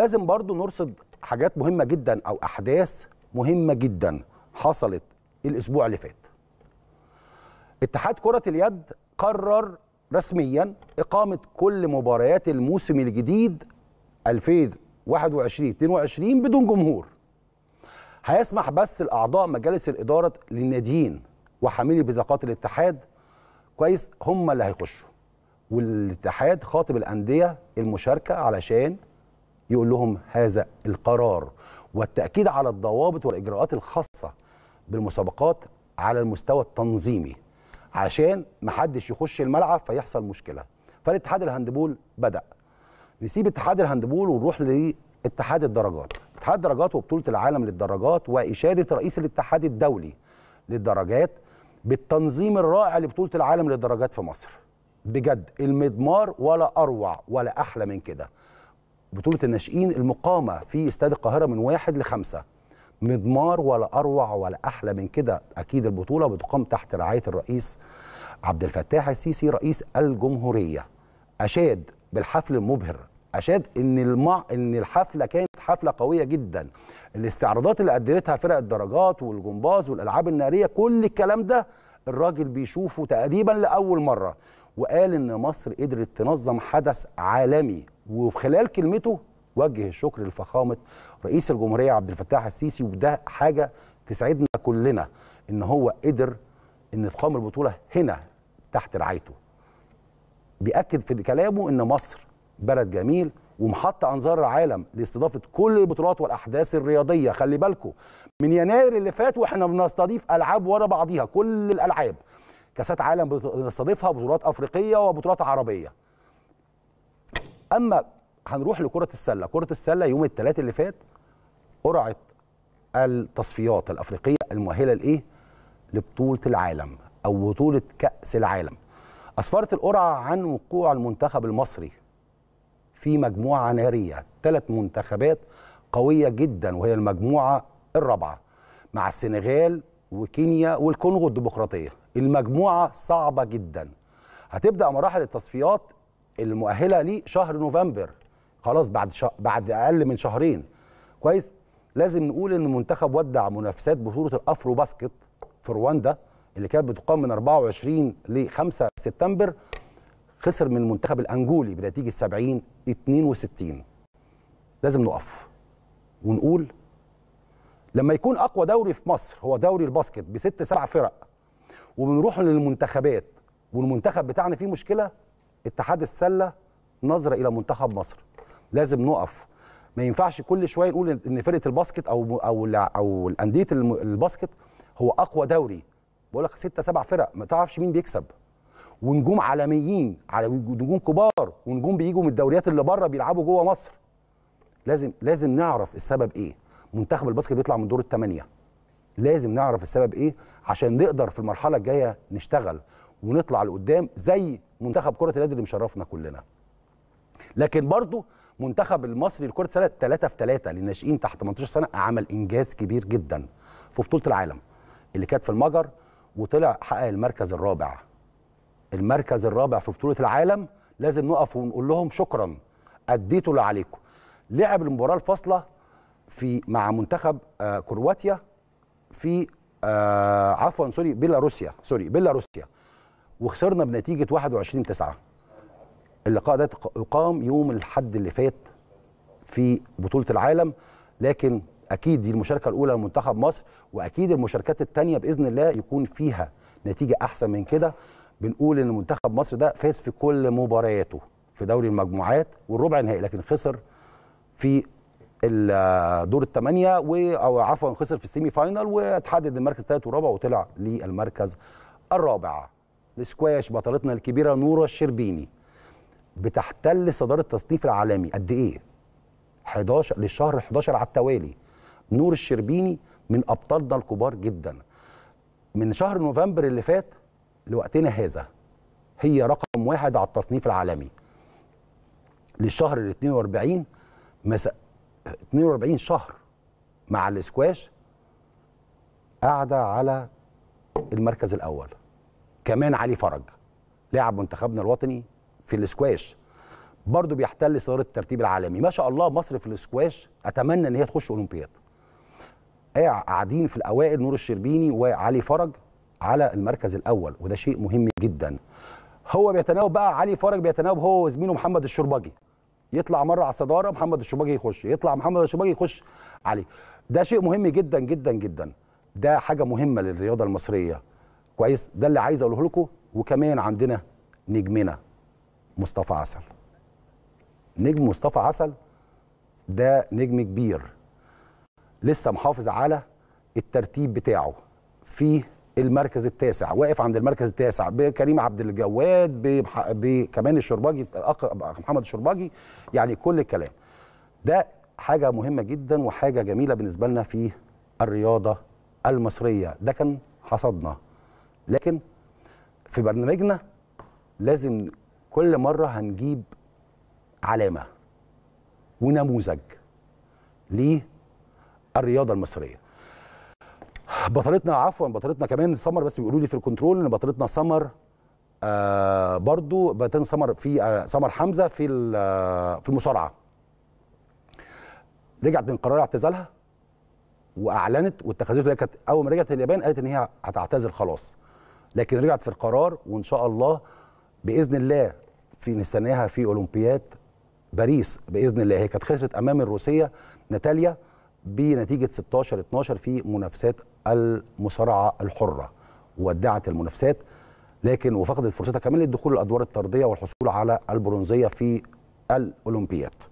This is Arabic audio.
لازم برضو نرصد حاجات مهمه جدا او احداث مهمه جدا حصلت الاسبوع اللي فات اتحاد كره اليد قرر رسميا اقامه كل مباريات الموسم الجديد 2021 22 بدون جمهور هيسمح بس لاعضاء مجالس الاداره للناديين وحاملي بطاقات الاتحاد كويس هم اللي هيخشوا والاتحاد خاطب الانديه المشاركه علشان يقول لهم هذا القرار والتأكيد على الضوابط والإجراءات الخاصة بالمسابقات على المستوى التنظيمي عشان محدش يخش الملعب فيحصل مشكلة فالاتحاد الهندبول بدأ نسيب اتحاد الهندبول ونروح لاتحاد الدرجات اتحاد الدرجات وبطولة العالم للدرجات وإشادة رئيس الاتحاد الدولي للدرجات بالتنظيم الرائع لبطولة العالم للدرجات في مصر بجد المضمار ولا أروع ولا أحلى من كده بطوله الناشئين المقامه في استاد القاهره من واحد لخمسه مضمار ولا اروع ولا احلى من كده اكيد البطوله بتقام تحت رعايه الرئيس عبد الفتاح السيسي رئيس الجمهوريه اشاد بالحفل المبهر اشاد ان المع... ان الحفله كانت حفله قويه جدا الاستعراضات اللي قدمتها فرق الدرجات والجمباز والالعاب الناريه كل الكلام ده الراجل بيشوفه تقريبا لاول مره وقال ان مصر قدرت تنظم حدث عالمي وفي خلال كلمته وجه الشكر لفخامه رئيس الجمهوريه عبد الفتاح السيسي وده حاجه تسعدنا كلنا ان هو قدر ان تقام البطوله هنا تحت رعايته. بياكد في كلامه ان مصر بلد جميل ومحط انظار العالم لاستضافه كل البطولات والاحداث الرياضيه خلي بالكم من يناير اللي فات واحنا بنستضيف العاب ورا بعضيها كل الالعاب كاسات عالم بنستضيفها بطولات افريقيه وبطولات عربيه اما هنروح لكره السله كره السله يوم الثلاث اللي فات قرعه التصفيات الافريقيه المؤهله لايه لبطوله العالم او بطوله كاس العالم اسفرت القرعه عن وقوع المنتخب المصري في مجموعه ناريه ثلاث منتخبات قويه جدا وهي المجموعه الرابعه مع السنغال وكينيا والكونغو الديمقراطيه المجموعه صعبه جدا هتبدا مراحل التصفيات المؤهله لشهر شهر نوفمبر خلاص بعد شا... بعد اقل من شهرين كويس لازم نقول ان المنتخب ودع منافسات بطوله الافرو باسكت في رواندا اللي كانت بتقام من 24 ل 5 سبتمبر خسر من المنتخب الانجولي بنتيجه 70 62 لازم نقف ونقول لما يكون اقوى دوري في مصر هو دوري الباسكت بست سبع فرق وبنروح للمنتخبات والمنتخب بتاعنا فيه مشكله اتحاد السله نظره الى منتخب مصر لازم نقف ما ينفعش كل شويه نقول ان فرقه الباسكت او او او الانديه الباسكت هو اقوى دوري بقول لك ست سبع فرق ما تعرفش مين بيكسب ونجوم عالميين على نجوم كبار ونجوم بيجوا من الدوريات اللي بره بيلعبوا جوه مصر لازم لازم نعرف السبب ايه منتخب الباسكت بيطلع من دور الثمانيه لازم نعرف السبب ايه عشان نقدر في المرحله الجايه نشتغل ونطلع لقدام زي منتخب كره اليد اللي مشرفنا كلنا لكن برضو منتخب المصري لكره السله 3 في 3 للناشئين تحت 18 سنه عمل انجاز كبير جدا في بطوله العالم اللي كانت في المجر وطلع حقق المركز الرابع المركز الرابع في بطوله العالم لازم نقف ونقول لهم شكرا اديتوا اللي عليكم لعب المباراه الفاصله في مع منتخب آه، كرواتيا في آه، عفوا سوري بيلاروسيا سوري بيلاروسيا وخسرنا بنتيجه 21 9 اللقاء ده اقام يوم الحد اللي فات في بطوله العالم لكن اكيد دي المشاركه الاولى لمنتخب مصر واكيد المشاركات الثانيه باذن الله يكون فيها نتيجه احسن من كده بنقول ان منتخب مصر ده فاز في كل مبارياته في دوري المجموعات والربع النهائي لكن خسر في الدور الثمانيه او عفوا خسر في السيمي فاينال وتحدد المركز الثالث والرابع وطلع للمركز الرابع الاسكواش بطلتنا الكبيره نوره الشربيني بتحتل صداره التصنيف العالمي قد ايه 11 للشهر 11 على التوالي نور الشربيني من ابطالنا الكبار جدا من شهر نوفمبر اللي فات لوقتنا هذا هي رقم واحد على التصنيف العالمي للشهر ال 42 مس... 42 شهر مع الاسكواش قاعده على المركز الاول كمان علي فرج لاعب منتخبنا الوطني في الاسكواش برضه بيحتل صداره الترتيب العالمي ما شاء الله مصر في الاسكواش اتمنى ان هي تخش اولمبياد آه، قاعدين في الاوائل نور الشربيني وعلي فرج على المركز الاول وده شيء مهم جدا هو بيتناوب بقى علي فرج بيتناوب هو وزميله محمد الشربجي يطلع مره على الصداره محمد الشربجي يخش يطلع محمد الشربجي يخش علي ده شيء مهم جدا جدا جدا ده حاجه مهمه للرياضه المصريه كويس ده اللي عايز اقوله لكم وكمان عندنا نجمنا مصطفى عسل نجم مصطفى عسل ده نجم كبير لسه محافظ على الترتيب بتاعه في المركز التاسع واقف عند المركز التاسع بكريم عبد الجواد بكمان الشرباجي محمد الشرباجي يعني كل الكلام ده حاجه مهمه جدا وحاجه جميله بالنسبه لنا في الرياضه المصريه ده كان حصدنا لكن في برنامجنا لازم كل مره هنجيب علامه ونموذج للرياضه المصريه بطلتنا عفوا بطلتنا كمان سمر بس بيقولوا لي في الكنترول ان بطلتنا سمر آه برضو بطلتنا سمر في آه سمر حمزه في آه، في المصارعه رجعت من قرار اعتزالها واعلنت واتخذته هي كانت اول ما رجعت اليابان قالت ان هي هتعتزل خلاص لكن رجعت في القرار وان شاء الله باذن الله في نستناها في اولمبياد باريس باذن الله هي كانت خسرت امام الروسيه ناتاليا بنتيجه 16 12 في منافسات المصارعه الحره ودعت المنافسات لكن وفقدت فرصتها كمان للدخول للادوار الطرديه والحصول على البرونزيه في الاولمبياد